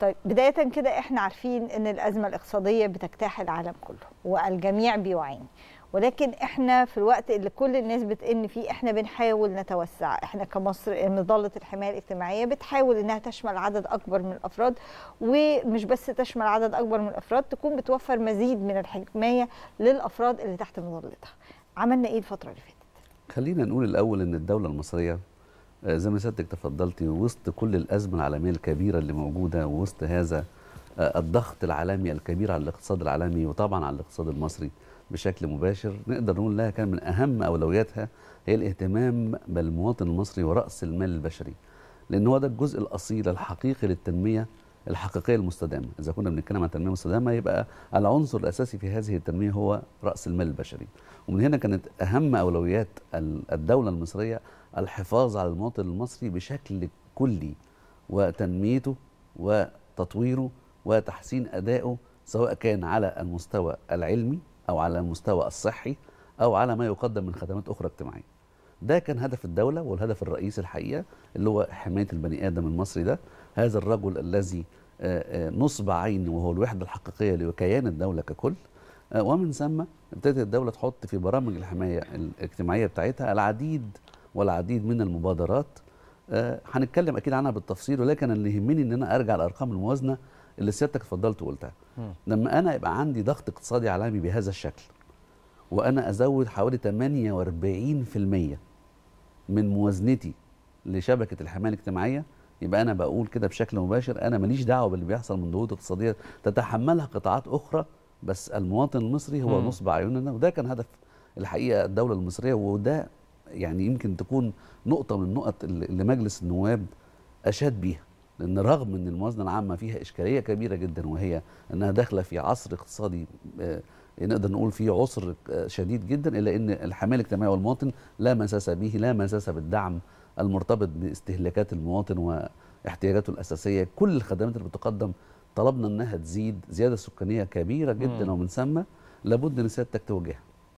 طيب بداية كده احنا عارفين ان الأزمة الاقتصادية بتجتاح العالم كله والجميع بيعاني ولكن احنا في الوقت اللي كل الناس بتقن فيه احنا بنحاول نتوسع احنا كمصر مظله الحمايه الاجتماعيه بتحاول انها تشمل عدد اكبر من الافراد ومش بس تشمل عدد اكبر من الافراد تكون بتوفر مزيد من الحمايه للافراد اللي تحت مظلتها عملنا ايه الفتره اللي فاتت خلينا نقول الاول ان الدوله المصريه آه، زي ما سيادتك تفضلتي وسط كل الازمه العالميه الكبيره اللي موجوده وسط هذا آه، الضغط العالمي الكبير على الاقتصاد العالمي وطبعا على الاقتصاد المصري بشكل مباشر نقدر نقول لها كان من اهم اولوياتها هي الاهتمام بالمواطن المصري وراس المال البشري لان هو ده الجزء الاصيل الحقيقي للتنميه الحقيقيه المستدامه اذا كنا بنتكلم عن التنميه المستدامه يبقى العنصر الاساسي في هذه التنميه هو راس المال البشري ومن هنا كانت اهم اولويات الدوله المصريه الحفاظ على المواطن المصري بشكل كلي وتنميته وتطويره وتحسين ادائه سواء كان على المستوى العلمي او على المستوى الصحي او على ما يقدم من خدمات اخرى اجتماعيه ده كان هدف الدوله والهدف الرئيسي الحقيقه اللي هو حمايه البني ادم المصري ده هذا الرجل الذي آه، آه، نصب عينه وهو الوحده الحقيقيه لكيان الدوله ككل آه، ومن ثم ابتدت الدوله تحط في برامج الحمايه الاجتماعيه بتاعتها العديد والعديد من المبادرات هنتكلم اكيد عنها بالتفصيل ولكن اللي يهمني ان انا ارجع لارقام الموازنه اللي سيادتك اتفضلت وقلتها لما انا يبقى عندي ضغط اقتصادي عالمي بهذا الشكل وانا ازود حوالي 48% من موازنتي لشبكه الحمايه الاجتماعيه يبقى انا بقول كده بشكل مباشر انا ماليش دعوه باللي بيحصل من ضغوط اقتصاديه تتحملها قطاعات اخرى بس المواطن المصري هو نصب عيوننا وده كان هدف الحقيقه الدوله المصريه وده يعني يمكن تكون نقطه من النقط اللي مجلس النواب اشاد بيها لان رغم ان الموازنه العامه فيها اشكاليه كبيره جدا وهي انها داخله في عصر اقتصادي آه، نقدر نقول فيه عسر آه، شديد جدا الا ان الحمايه الاجتماعيه والمواطن لا مساس به لا مساس بالدعم المرتبط باستهلاكات المواطن واحتياجاته الاساسيه كل الخدمات اللي بتقدم طلبنا انها تزيد زياده سكانيه كبيره جدا ومن ثم لابد ان سيادتك توجهها